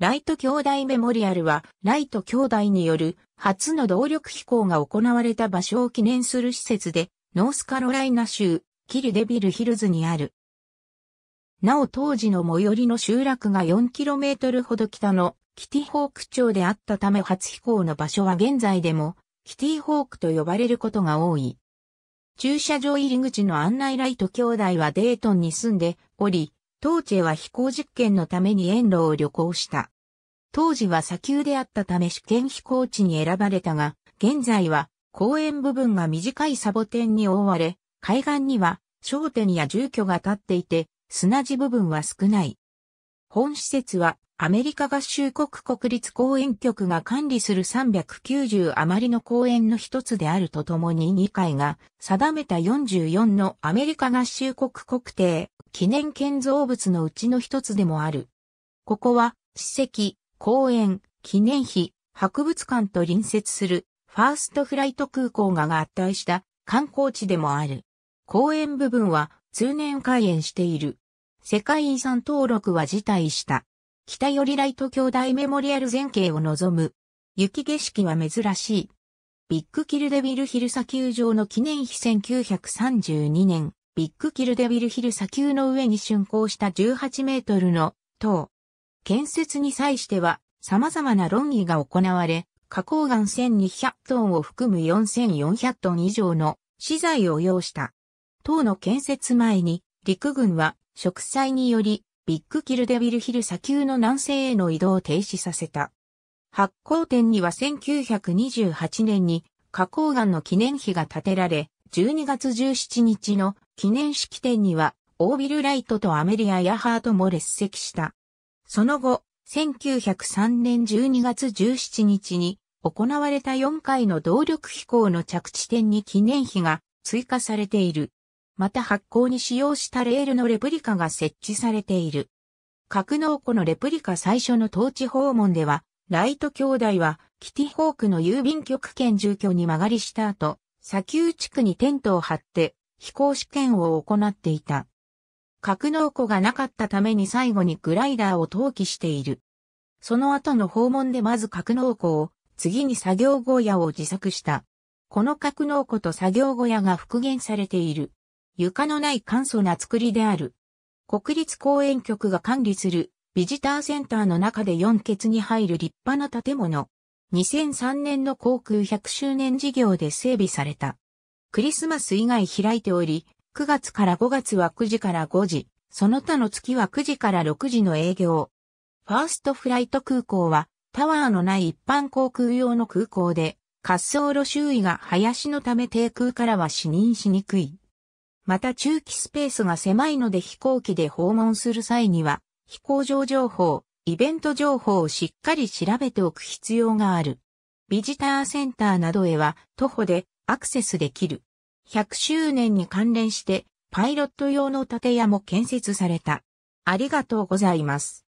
ライト兄弟メモリアルは、ライト兄弟による初の動力飛行が行われた場所を記念する施設で、ノースカロライナ州、キルデビルヒルズにある。なお当時の最寄りの集落が 4km ほど北のキティホーク町であったため初飛行の場所は現在でもキティホークと呼ばれることが多い。駐車場入り口の案内ライト兄弟はデートンに住んでおり、当チェは飛行実験のために遠路を旅行した。当時は砂丘であったため試験飛行地に選ばれたが、現在は公園部分が短いサボテンに覆われ、海岸には商店や住居が建っていて、砂地部分は少ない。本施設はアメリカ合衆国国立公園局が管理する390余りの公園の一つであるとともに議会が定めた44のアメリカ合衆国国定記念建造物のうちの一つでもある。ここは史跡、公園、記念碑、博物館と隣接するファーストフライト空港が合体した観光地でもある。公園部分は通年開園している。世界遺産登録は辞退した。北寄りライト兄弟メモリアル前景を望む。雪景色は珍しい。ビッグキルデビルヒル砂丘上の記念碑1932年、ビッグキルデビルヒル砂丘の上に竣工した18メートルの塔。建設に際しては様々な論議が行われ、花崗岩1200トンを含む4400トン以上の資材を要した。塔の建設前に陸軍は植栽によりビッグキルデビルヒル砂丘の南西への移動を停止させた。発行点には1928年に花崗岩の記念碑が建てられ、12月17日の記念式典には、オービル・ライトとアメリア・ヤハートも列席した。その後、1903年12月17日に行われた4回の動力飛行の着地点に記念碑が追加されている。また発行に使用したレールのレプリカが設置されている。格納庫のレプリカ最初の統治訪問では、ライト兄弟は、キティホークの郵便局兼住居に間借りした後、砂丘地区にテントを張って、飛行試験を行っていた。格納庫がなかったために最後にグライダーを投棄している。その後の訪問でまず格納庫を、次に作業小屋を自作した。この格納庫と作業小屋が復元されている。床のない簡素な作りである。国立公園局が管理するビジターセンターの中で4欠に入る立派な建物。2003年の航空100周年事業で整備された。クリスマス以外開いており、9月から5月は9時から5時、その他の月は9時から6時の営業。ファーストフライト空港はタワーのない一般航空用の空港で、滑走路周囲が林のため低空からは視認しにくい。また中期スペースが狭いので飛行機で訪問する際には、飛行場情報、イベント情報をしっかり調べておく必要がある。ビジターセンターなどへは徒歩でアクセスできる。100周年に関連してパイロット用の建屋も建設された。ありがとうございます。